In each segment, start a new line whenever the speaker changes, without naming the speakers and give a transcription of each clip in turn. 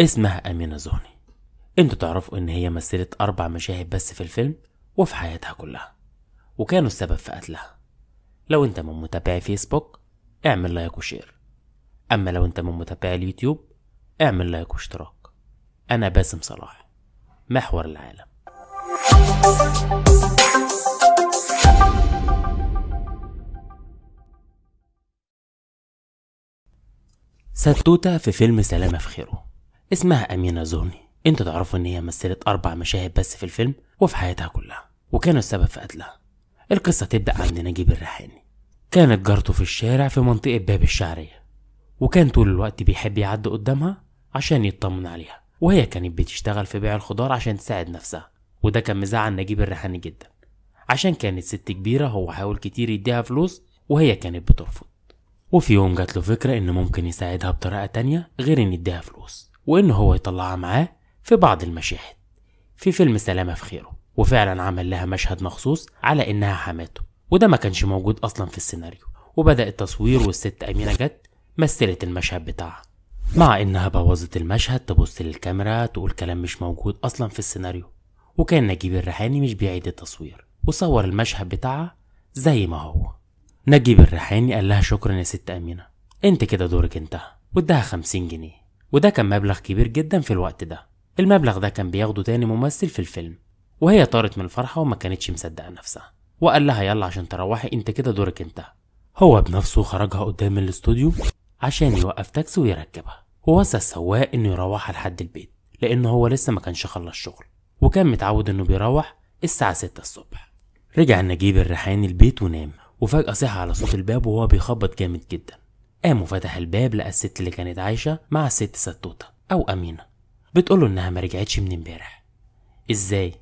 اسمها أمينة زهني انتوا تعرفوا ان هي مثلت اربع مشاهد بس في الفيلم وفي حياتها كلها وكانوا السبب في قتلها لو انت من متابعي فيسبوك اعمل لايك وشير اما لو انت من متابعي اليوتيوب اعمل لايك واشتراك انا باسم صلاح محور العالم ستوتة في فيلم سلامة في خيره اسمها أمينة زهني انتوا تعرفوا ان هي مثلت اربع مشاهد بس في الفيلم وفي حياتها كلها وكان السبب في قتلها القصة تبدأ عند نجيب الريحاني كانت جارته في الشارع في منطقة باب الشعرية وكان طول الوقت بيحب يعدي قدامها عشان يطمن عليها وهي كانت بتشتغل في بيع الخضار عشان تساعد نفسها وده كان مزعل نجيب الريحاني جدا عشان كانت ست كبيرة هو حاول كتير يديها فلوس وهي كانت بترفض وفي يوم جات له فكرة إن ممكن يساعدها بطريقة تانية غير إن يديها فلوس وإن هو يطلعها معاه في بعض المشاهد في فيلم سلامة في خيره وفعلا عمل لها مشهد مخصوص على إنها حماته وده ما كانش موجود أصلا في السيناريو وبدأ التصوير والست أمينة جت مثلت المشهد بتاعها مع إنها بوظت المشهد تبص للكاميرا تقول كلام مش موجود أصلا في السيناريو وكان نجيب الريحاني مش بيعيد التصوير وصور المشهد بتاعها زي ما هو نجيب الريحاني قال لها شكرا يا ست أمينة انت كده دورك انتهى واداها خمسين جنيه وده كان مبلغ كبير جدا في الوقت ده المبلغ ده كان بياخده تاني ممثل في الفيلم وهي طارت من الفرحة وما كانتش مصدقة نفسها وقال لها يلا عشان تروحي انت كده دورك انتهى هو بنفسه خرجها قدام الاستوديو عشان يوقف تاكسي ويركبها ووصى السواق انه يروحها لحد البيت لان هو لسه ما كانش خلص شغل وكان متعود انه بيروح الساعة 6 الصبح رجع نجيب الريحاني البيت ونام وفجأة صحى على صوت الباب وهو بيخبط جامد جدا قام آه، وفتح الباب لقى الست اللي كانت عايشة مع الست ستوتة أو أمينة له إنها مرجعتش من امبارح إزاي؟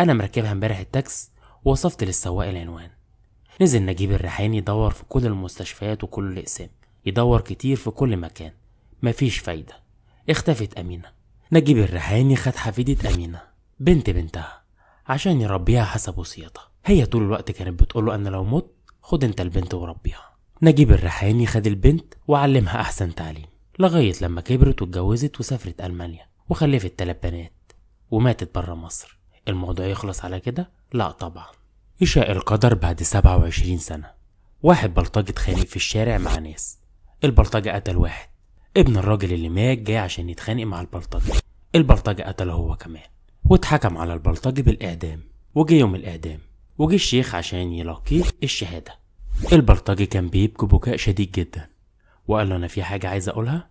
أنا مركبها امبارح التاكس ووصفت للسواق العنوان نزل نجيب الريحان يدور في كل المستشفيات وكل الأقسام يدور كتير في كل مكان مفيش فايدة اختفت أمينة نجيب الريحاني خد حفيدة أمينة بنت بنتها عشان يربيها حسب وصيتها هي طول الوقت كانت بتقوله أنا لو مت خد أنت البنت وربيها نجيب الريحاني خد البنت وعلمها أحسن تعليم لغاية لما كبرت واتجوزت وسافرت ألمانيا وخلفت تلات بنات وماتت بره مصر الموضوع يخلص على كده؟ لا طبعا إشاء القدر بعد 27 سنة واحد بلطجي اتخانق في الشارع مع ناس البلطجي قتل واحد ابن الراجل اللي مات جاي عشان يتخانق مع البلطجي البلطجي قتله هو كمان واتحكم على البلطجي بالإعدام وجه يوم الإعدام وجه الشيخ عشان يلاقيه الشهادة البلطجي كان بيبكي بكاء شديد جدا وقال له أنا في حاجة عايز أقولها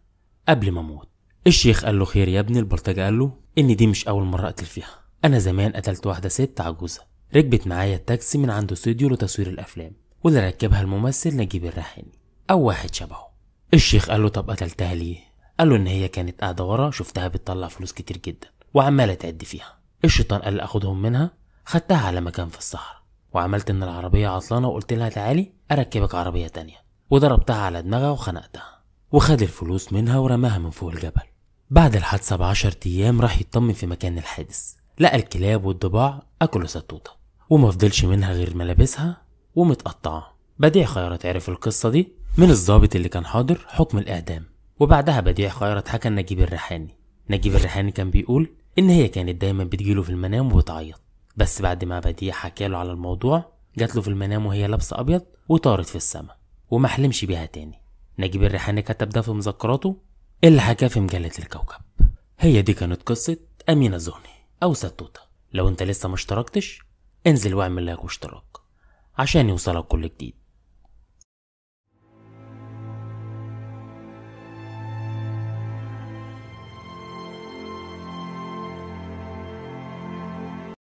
قبل ما أموت الشيخ قال له خير يا ابني البلطجي قال له إن دي مش أول مرة أقتل فيها أنا زمان قتلت واحدة ست عجوزة ركبت معايا التاكسي من عند استوديو لتصوير الأفلام واللي ركبها الممثل نجيب الريحاني أو واحد شبهه الشيخ قال له طب قتلتها ليه؟ قال له إن هي كانت قاعدة ورا شفتها بتطلع فلوس كتير جدا وعمالة تعد فيها الشيطان قال لي أخدهم منها خدتها على مكان في الصحراء وعملت ان العربية عطلانة وقلت لها تعالي اركبك عربية تانية وضربتها على دماغها وخنقتها وخد الفلوس منها ورماها من فوق الجبل بعد الحادثة بعشر ايام راح يطمن في مكان الحادث لقى الكلاب والضباع اكلوا ستوتة وما فضلش منها غير ملابسها ومتقطعة بديع خيرت عرف القصة دي من الضابط اللي كان حاضر حكم الإعدام وبعدها بديع خيرت حكى نجيب الريحاني نجيب الريحاني كان بيقول إن هي كانت دايما بتجيله في المنام وبتعيط بس بعد ما بديع له على الموضوع جات له في المنام وهي لابسة أبيض وطارت في السماء وما حلمش بيها تاني نجيب الريحاني كتب ده في مذكراته اللي حكاه في مجلة الكوكب هي دي كانت قصة أمينة الزهني أو ستوتة لو أنت لسه مشتركتش انزل واعمل لايك واشتراك عشان يوصلك كل جديد